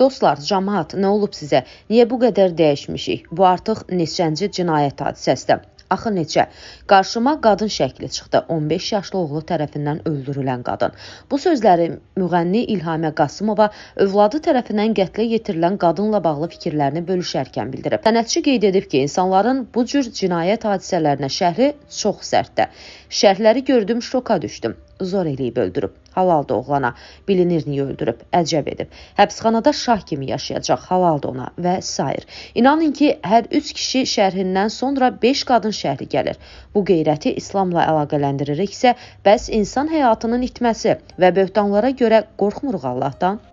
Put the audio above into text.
Dostlar, cəmaət, nə olub sizə? Niyə bu qədər dəyişmişik? Bu artıq neçənci cinayət hadisəsidir. Axı neçə? Qarşıma qadın şəkli çıxdı. 15 yaşlı oğlu tərəfindən öldürülən qadın. Bu sözləri müğənni İlhamə Qasımova övladı tərəfindən qətlə yetirilən qadınla bağlı fikirlərini bölüşərkən bildirib. Sənətçi qeyd edib ki, insanların bu cür cinayət hadisələrinə şəhri çox sərtdir. Şərhləri gördüm, şoka düşdüm zor eləyib öldürüb. Halal da oğlana, bilinir niyə öldürüb, əcəb edib. Həbsxanada şah kimi yaşayacaq, halal da ona və s. İnanın ki, hər üç kişi şərhindən sonra beş qadın şəhri gəlir. Bu qeyrəti İslamla əlaqələndiririksə, bəs insan həyatının itməsi və böhtanlara görə qorxmuruq Allahdan?